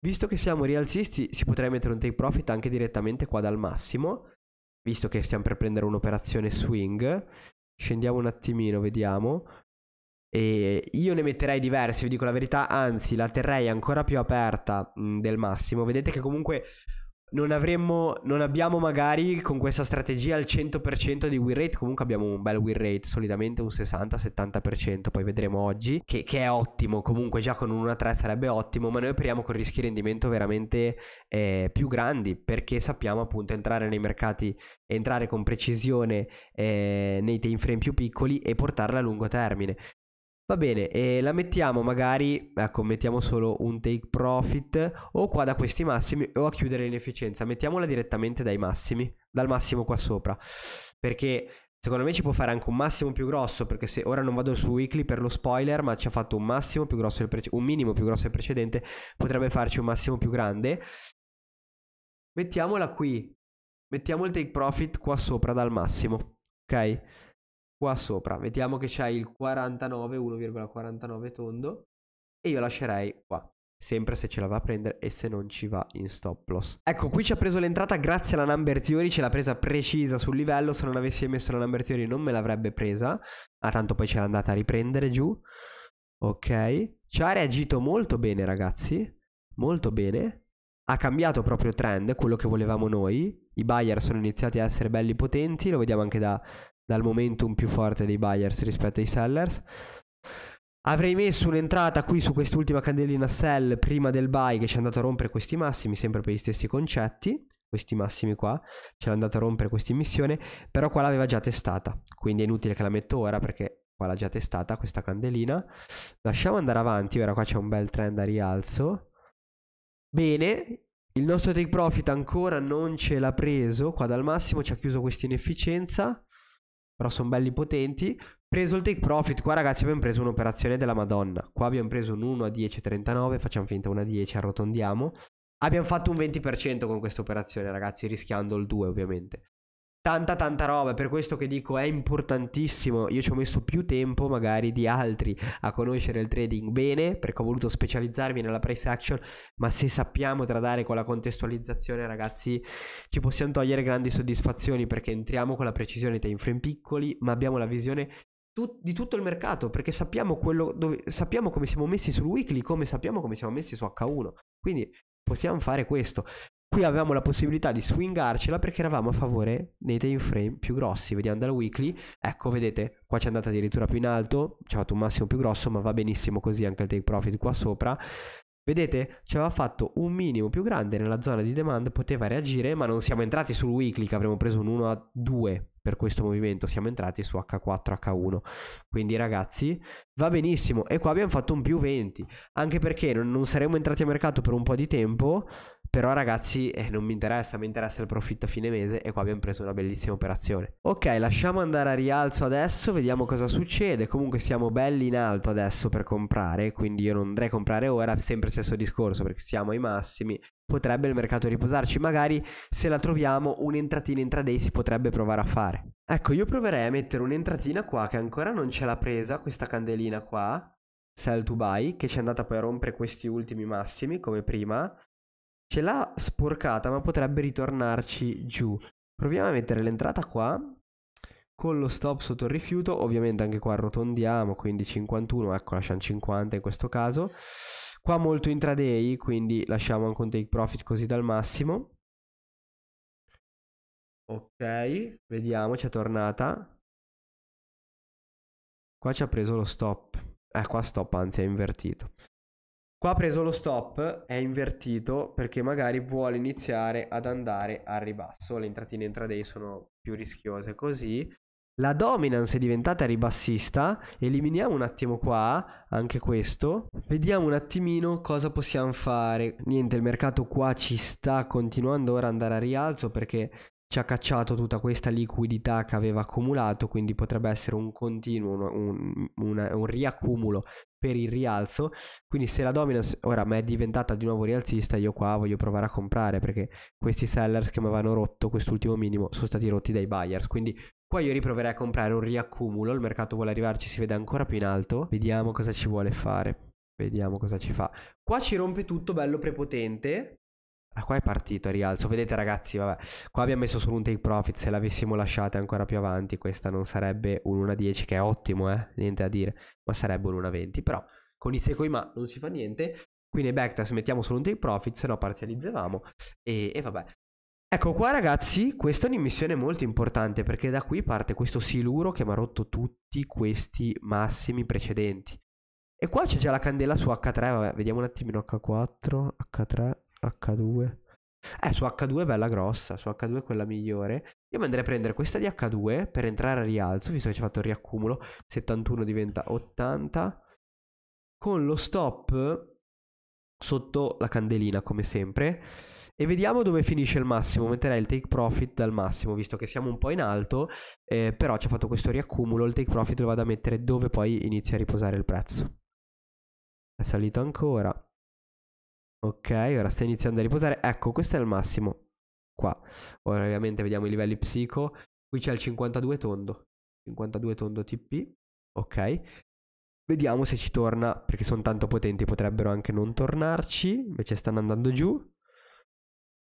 Visto che siamo rialzisti, si potrebbe mettere un take profit anche direttamente qua dal massimo visto che stiamo per prendere un'operazione swing. Scendiamo un attimino, vediamo. E io ne metterei diversi, vi dico la verità, anzi la terrei ancora più aperta mh, del massimo. Vedete che comunque non avremmo, non abbiamo magari con questa strategia al 100% di win rate, comunque abbiamo un bel win rate, solitamente un 60-70%, poi vedremo oggi, che, che, è ottimo, comunque già con un 1-3 sarebbe ottimo, ma noi operiamo con rischi di rendimento veramente eh, più grandi, perché sappiamo appunto entrare nei mercati, entrare con precisione eh, nei time frame più piccoli e portarla a lungo termine. Va bene, e la mettiamo magari, ecco, mettiamo solo un take profit o qua da questi massimi o a chiudere l'inefficienza. Mettiamola direttamente dai massimi, dal massimo qua sopra. Perché secondo me ci può fare anche un massimo più grosso, perché se ora non vado su weekly per lo spoiler, ma ci ha fatto un massimo più grosso, del pre- un minimo più grosso del precedente, potrebbe farci un massimo più grande. Mettiamola qui, mettiamo il take profit qua sopra dal massimo, ok? qua sopra. Vediamo che c'è il 49, 1,49 tondo e io lascerei qua. Sempre se ce la va a prendere e se non ci va in stop loss. Ecco, qui ci ha preso l'entrata grazie alla number theory, ce l'ha presa precisa sul livello, se non avessi messo la number theory non me l'avrebbe presa. Ah, tanto poi ce l'ha andata a riprendere giù. Ok. Ci ha reagito molto bene, ragazzi. Molto bene. Ha cambiato proprio trend, quello che volevamo noi. I buyer sono iniziati a essere belli potenti, lo vediamo anche da dal momentum più forte dei buyers rispetto ai sellers. Avrei messo un'entrata qui su quest'ultima candelina sell prima del buy che ci è andato a rompere questi massimi, sempre per gli stessi concetti. Questi massimi qua ce l'ha andato a rompere questa emissione, però qua l'aveva già testata, quindi è inutile che la metto ora perché qua l'ha già testata questa candelina. Lasciamo andare avanti, ora qua c'è un bel trend a rialzo. Bene, il nostro take profit ancora non ce l'ha preso, qua dal massimo ci ha chiuso questa inefficienza però sono belli potenti. Preso il take profit, qua ragazzi abbiamo preso un'operazione della Madonna. Qua abbiamo preso un 1 a 10,39, facciamo finta 1 a 10, arrotondiamo. Abbiamo fatto un 20% con questa operazione ragazzi, rischiando il 2 ovviamente tanta tanta roba, per questo che dico è importantissimo, io ci ho messo più tempo magari di altri a conoscere il trading bene, perché ho voluto specializzarmi nella price action, ma se sappiamo tradare con la contestualizzazione ragazzi ci possiamo togliere grandi soddisfazioni perché entriamo con la precisione time frame piccoli, ma abbiamo la visione di tutto il mercato perché sappiamo, quello dove, sappiamo come siamo messi sul weekly, come sappiamo come siamo messi su H1. Quindi possiamo fare questo. Qui avevamo la possibilità di swingarcela perché eravamo a favore nei time frame più grossi. Vediamo dal weekly. Ecco, vedete, qua c'è andata addirittura più in alto. ci ha fatto un massimo più grosso, ma va benissimo così anche il take profit qua sopra. Vedete, ci aveva fatto un minimo più grande nella zona di demand, poteva reagire, ma non siamo entrati sul weekly che avremmo preso un 1 a 2 per questo movimento, siamo entrati su H4, H1. Quindi ragazzi, va benissimo. E qua abbiamo fatto un più 20, anche perché non, non saremmo entrati a mercato per un po' di tempo, però ragazzi eh, non mi interessa, mi interessa il profitto a fine mese e qua abbiamo preso una bellissima operazione. Ok, lasciamo andare a rialzo adesso, vediamo cosa succede. Comunque siamo belli in alto adesso per comprare, quindi io non andrei a comprare ora, sempre stesso discorso perché siamo ai massimi. Potrebbe il mercato riposarci, magari se la troviamo un'entratina intraday si potrebbe provare a fare. Ecco, io proverei a mettere un'entratina qua che ancora non ce l'ha presa, questa candelina qua, sell to buy, che ci è andata poi a rompere questi ultimi massimi come prima Ce l'ha sporcata, ma potrebbe ritornarci giù. Proviamo a mettere l'entrata qua. Con lo stop sotto il rifiuto, ovviamente anche qua arrotondiamo, quindi 51, ecco lasciamo 50 in questo caso. Qua molto intraday, quindi lasciamo anche un take profit così dal massimo. Ok, vediamo, ci è tornata. Qua ci ha preso lo stop. Eh, qua stop, anzi è invertito. Qua ha preso lo stop, è invertito perché magari vuole iniziare ad andare al ribasso. Le entratine intraday sono più rischiose così. La dominance è diventata ribassista, eliminiamo un attimo qua anche questo, vediamo un attimino cosa possiamo fare. Niente, il mercato qua ci sta continuando ora ad andare a rialzo perché ci ha cacciato tutta questa liquidità che aveva accumulato, quindi potrebbe essere un continuo, un, un, un, un riaccumulo per il rialzo. Quindi se la Dominance ora mi è diventata di nuovo rialzista, io qua voglio provare a comprare perché questi sellers che mi avevano rotto quest'ultimo minimo sono stati rotti dai buyers. Quindi qua io riproverei a comprare un riaccumulo, il mercato vuole arrivarci, si vede ancora più in alto. Vediamo cosa ci vuole fare. Vediamo cosa ci fa. Qua ci rompe tutto bello prepotente, Ah, qua è partito il rialzo. Vedete, ragazzi, vabbè. Qua abbiamo messo solo un take profit. Se l'avessimo lasciata ancora più avanti, questa non sarebbe un 1 10, che è ottimo, eh? Niente da dire. Ma sarebbe un 1 20. Però con i secoi ma non si fa niente. Qui nei backtest mettiamo solo un take profit, se no parzializzavamo. E, e vabbè. Ecco qua ragazzi, questa è un'immissione molto importante perché da qui parte questo siluro che mi ha rotto tutti questi massimi precedenti. E qua c'è già la candela su H3, vabbè, vediamo un attimino H4, H3, H2. Eh, su H2 è bella grossa, su H2 è quella migliore. Io mi andrei a prendere questa di H2 per entrare a rialzo, visto che ci ha fatto il riaccumulo. 71 diventa 80. Con lo stop sotto la candelina, come sempre. E vediamo dove finisce il massimo. Metterei il take profit dal massimo, visto che siamo un po' in alto. Eh, però ci ha fatto questo riaccumulo. Il take profit lo vado a mettere dove poi inizia a riposare il prezzo. È salito ancora. Ok, ora sta iniziando a riposare. Ecco, questo è il massimo. Qua. Ora ovviamente vediamo i livelli psico. Qui c'è il 52 tondo. 52 tondo TP. Ok. Vediamo se ci torna, perché sono tanto potenti, potrebbero anche non tornarci. Invece stanno andando giù.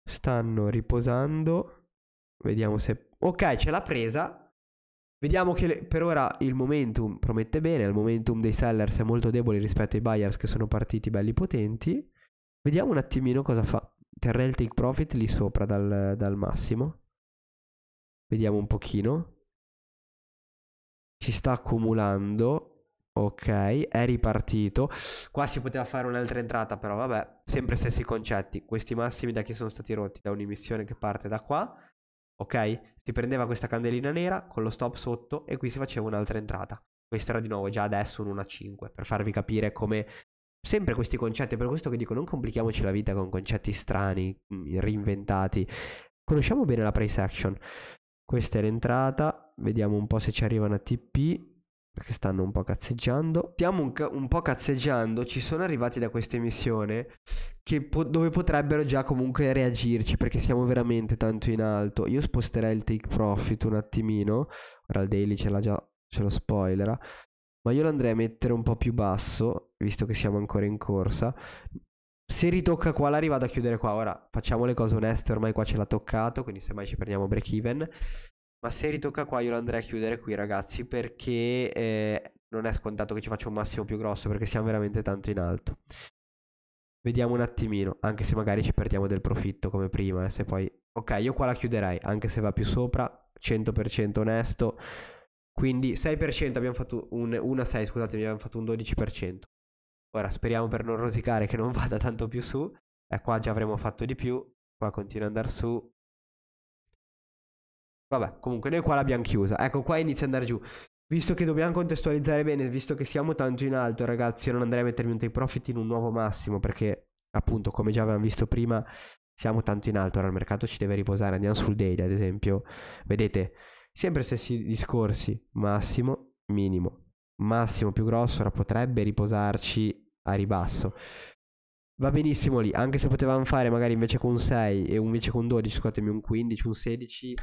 Stanno riposando. Vediamo se... Ok, ce l'ha presa. Vediamo che le... per ora il momentum promette bene, il momentum dei sellers è molto debole rispetto ai buyers che sono partiti belli potenti. Vediamo un attimino cosa fa. Terrell take profit lì sopra dal, dal massimo. Vediamo un pochino. Ci sta accumulando. Ok, è ripartito. Qua si poteva fare un'altra entrata, però vabbè, sempre stessi concetti. Questi massimi da chi sono stati rotti? Da un'emissione che parte da qua. Ok, si prendeva questa candelina nera con lo stop sotto e qui si faceva un'altra entrata. Questa era di nuovo già adesso un 1 a 5 per farvi capire come sempre questi concetti, per questo che dico non complichiamoci la vita con concetti strani, mm, reinventati. Conosciamo bene la price action. Questa è l'entrata, vediamo un po' se ci arrivano una TP perché stanno un po' cazzeggiando. Stiamo un, un, po' cazzeggiando, ci sono arrivati da questa emissione po- dove potrebbero già comunque reagirci perché siamo veramente tanto in alto. Io sposterei il take profit un attimino, ora il daily ce l'ha già, ce lo spoilera ma io lo andrei a mettere un po' più basso, visto che siamo ancora in corsa. Se ritocca qua la rivado a chiudere qua. Ora facciamo le cose oneste, ormai qua ce l'ha toccato, quindi semmai ci prendiamo break even. Ma se ritocca qua io lo andrei a chiudere qui ragazzi perché eh, non è scontato che ci faccia un massimo più grosso perché siamo veramente tanto in alto. Vediamo un attimino, anche se magari ci perdiamo del profitto come prima, eh, se poi... Ok, io qua la chiuderei, anche se va più sopra, 100% onesto, quindi 6% abbiamo fatto un, una 6, scusatemi, abbiamo fatto un 12%. Ora speriamo per non rosicare che non vada tanto più su. E eh, qua già avremmo fatto di più. Qua continua ad andare su. Vabbè, comunque noi qua l'abbiamo chiusa. Ecco, qua inizia ad andare giù. Visto che dobbiamo contestualizzare bene, visto che siamo tanto in alto, ragazzi, io non andrei a mettermi un take profit in un nuovo massimo, perché appunto, come già avevamo visto prima, siamo tanto in alto, ora il mercato ci deve riposare. Andiamo sul daily, ad esempio. Vedete, Sempre stessi discorsi, massimo, minimo. Massimo più grosso, ora potrebbe riposarci a ribasso. Va benissimo lì, anche se potevamo fare magari invece con 6 e invece con 12, scusatemi, un 15, un 16,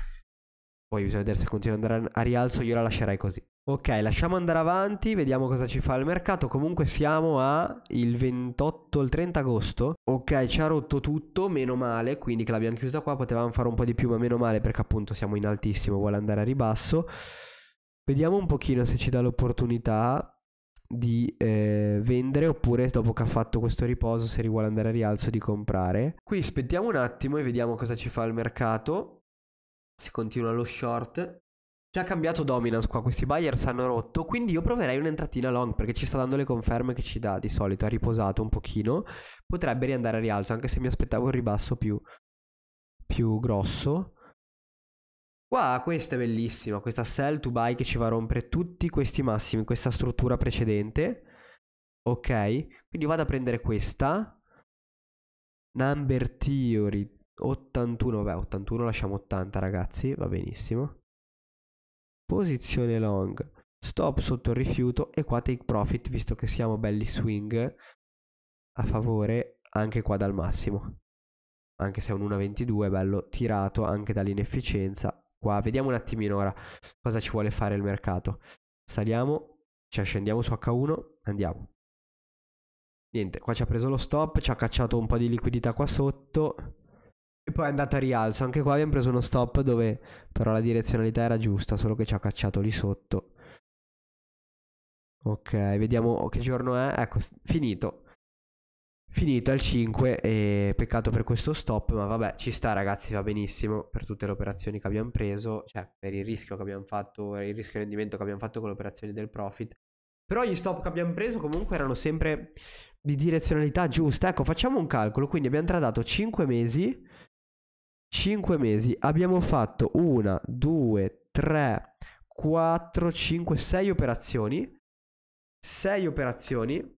poi bisogna vedere se continua ad andare a rialzo, io la lascerei così. Ok, lasciamo andare avanti, vediamo cosa ci fa il mercato. Comunque siamo a il 28, il 30 agosto. Ok, ci ha rotto tutto, meno male, quindi che l'abbiamo chiusa qua, potevamo fare un po' di più, ma meno male perché appunto siamo in altissimo, vuole andare a ribasso. Vediamo un pochino se ci dà l'opportunità di eh, vendere oppure dopo che ha fatto questo riposo se vuole andare a rialzo di comprare. Qui aspettiamo un attimo e vediamo cosa ci fa il mercato si continua lo short. Già cambiato dominance qua, questi buyers hanno rotto, quindi io proverei un'entratina long perché ci sta dando le conferme che ci dà di solito, ha riposato un pochino, potrebbe riandare a rialzo anche se mi aspettavo un ribasso più, più grosso. Qua questa è bellissima, questa sell to buy che ci va a rompere tutti questi massimi, questa struttura precedente. Ok, quindi vado a prendere questa. Number theory 81, beh, 81 lasciamo 80 ragazzi, va benissimo. Posizione long, stop sotto il rifiuto e qua take profit visto che siamo belli swing a favore anche qua dal massimo. Anche se è un 1.22 bello tirato anche dall'inefficienza. Qua vediamo un attimino ora cosa ci vuole fare il mercato. Saliamo, ci cioè ascendiamo su H1, andiamo. Niente, qua ci ha preso lo stop, ci ha cacciato un po' di liquidità qua sotto e poi è andata a rialzo, anche qua abbiamo preso uno stop dove però la direzionalità era giusta, solo che ci ha cacciato lì sotto. Ok, vediamo che giorno è. Ecco, finito. Finito al 5 e peccato per questo stop, ma vabbè, ci sta ragazzi, va benissimo per tutte le operazioni che abbiamo preso, cioè per il rischio che abbiamo fatto, per il rischio di rendimento che abbiamo fatto con le operazioni del profit. Però gli stop che abbiamo preso comunque erano sempre di direzionalità giusta. Ecco, facciamo un calcolo, quindi abbiamo tradato 5 mesi 5 mesi abbiamo fatto 1, 2, 3, 4, 5, 6 operazioni. 6 operazioni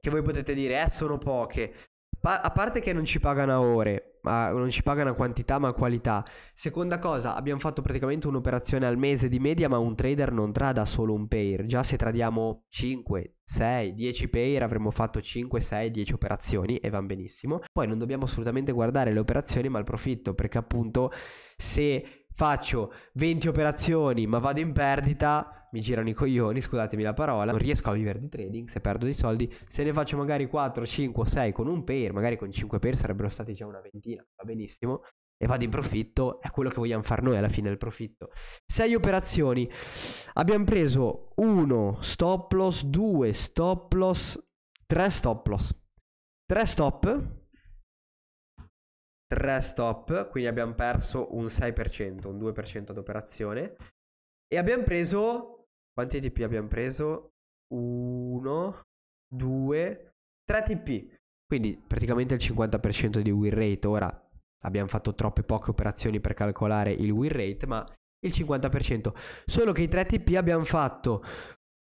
che voi potete dire, eh, sono poche. Pa- a parte che non ci pagano a ore, ma non ci pagano quantità ma qualità. Seconda cosa, abbiamo fatto praticamente un'operazione al mese di media, ma un trader non trada solo un pair. Già se tradiamo 5, 6, 10 pair avremmo fatto 5, 6, 10 operazioni e va benissimo. Poi non dobbiamo assolutamente guardare le operazioni ma il profitto, perché appunto se faccio 20 operazioni ma vado in perdita, mi girano i coglioni, scusatemi la parola, non riesco a vivere di trading se perdo dei soldi, se ne faccio magari 4, 5, 6 con un pair, magari con 5 pair sarebbero stati già una ventina, va benissimo, e vado in profitto, è quello che vogliamo fare noi alla fine del profitto. 6 operazioni, abbiamo preso 1 stop loss, 2 stop loss, 3 stop loss, 3 stop 3 stop, quindi abbiamo perso un 6%, un 2% ad operazione. E abbiamo preso... Quanti TP abbiamo preso? 1, 2, 3 TP. Quindi praticamente il 50% di win rate. Ora abbiamo fatto troppe poche operazioni per calcolare il win rate, ma il 50%. Solo che i 3 TP abbiamo fatto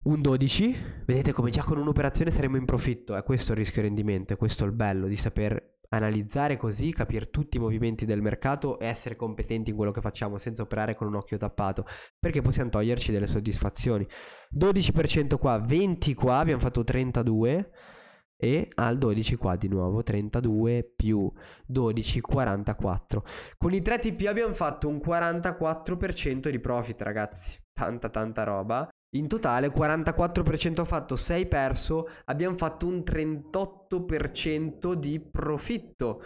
un 12. Vedete come già con un'operazione saremo in profitto. Eh. È questo il rischio rendimento, è questo il bello di sapere analizzare così, capire tutti i movimenti del mercato e essere competenti in quello che facciamo senza operare con un occhio tappato, perché possiamo toglierci delle soddisfazioni. 12% qua, 20 qua, abbiamo fatto 32 e al 12 qua di nuovo 32 più 12 44 con i 3 TP abbiamo fatto un 44% di profit ragazzi tanta tanta roba in totale 44% ha fatto, 6 perso, abbiamo fatto un 38% di profitto,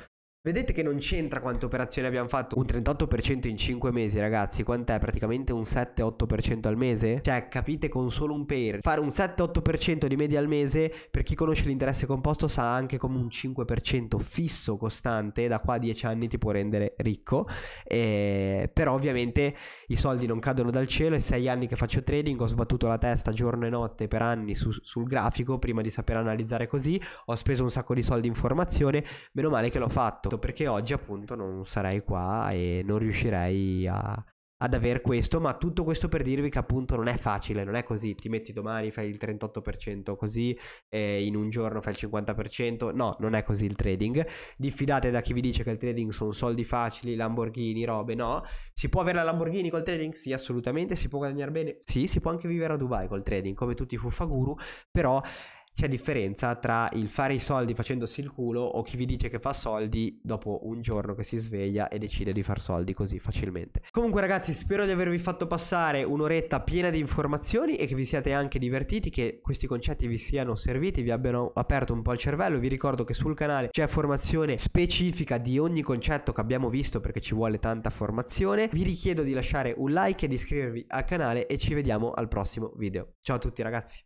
Vedete che non c'entra quante operazioni abbiamo fatto? Un 38% in 5 mesi, ragazzi. Quant'è? Praticamente un 7-8% al mese? Cioè, capite con solo un pair. Fare un 7-8% di media al mese, per chi conosce l'interesse composto, sa anche come un 5% fisso costante da qua a 10 anni ti può rendere ricco. E... Però ovviamente i soldi non cadono dal cielo. È 6 anni che faccio trading, ho sbattuto la testa giorno e notte per anni su, sul grafico prima di saper analizzare così. Ho speso un sacco di soldi in formazione. Meno male che l'ho fatto molto perché oggi appunto non sarei qua e non riuscirei a, ad aver questo, ma tutto questo per dirvi che appunto non è facile, non è così, ti metti domani, fai il 38% così, eh, in un giorno fai il 50%, no, non è così il trading, diffidate da chi vi dice che il trading sono soldi facili, Lamborghini, robe, no, si può avere la Lamborghini col trading? Sì, assolutamente, si può guadagnare bene, sì, si può anche vivere a Dubai col trading, come tutti i fuffaguru, però c'è differenza tra il fare i soldi facendosi il culo o chi vi dice che fa soldi dopo un giorno che si sveglia e decide di far soldi così facilmente. Comunque ragazzi spero di avervi fatto passare un'oretta piena di informazioni e che vi siate anche divertiti, che questi concetti vi siano serviti, vi abbiano aperto un po' il cervello. Vi ricordo che sul canale c'è formazione specifica di ogni concetto che abbiamo visto perché ci vuole tanta formazione. Vi richiedo di lasciare un like e di iscrivervi al canale e ci vediamo al prossimo video. Ciao a tutti ragazzi!